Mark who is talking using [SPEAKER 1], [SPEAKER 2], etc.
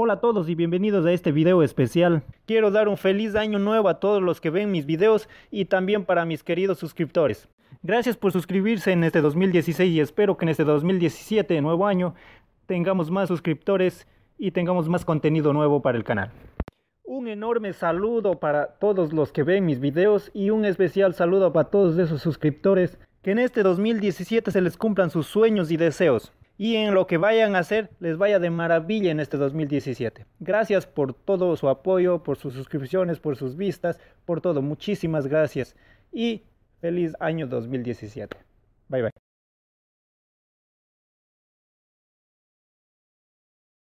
[SPEAKER 1] Hola a todos y bienvenidos a este video especial. Quiero dar un feliz año nuevo a todos los que ven mis videos y también para mis queridos suscriptores. Gracias por suscribirse en este 2016 y espero que en este 2017, nuevo año, tengamos más suscriptores y tengamos más contenido nuevo para el canal. Un enorme saludo para todos los que ven mis videos y un especial saludo para todos esos suscriptores que en este 2017 se les cumplan sus sueños y deseos y en lo que vayan a hacer les vaya de maravilla en este 2017. Gracias por todo su apoyo, por sus suscripciones, por sus vistas, por todo. Muchísimas gracias y feliz año 2017.
[SPEAKER 2] Bye bye.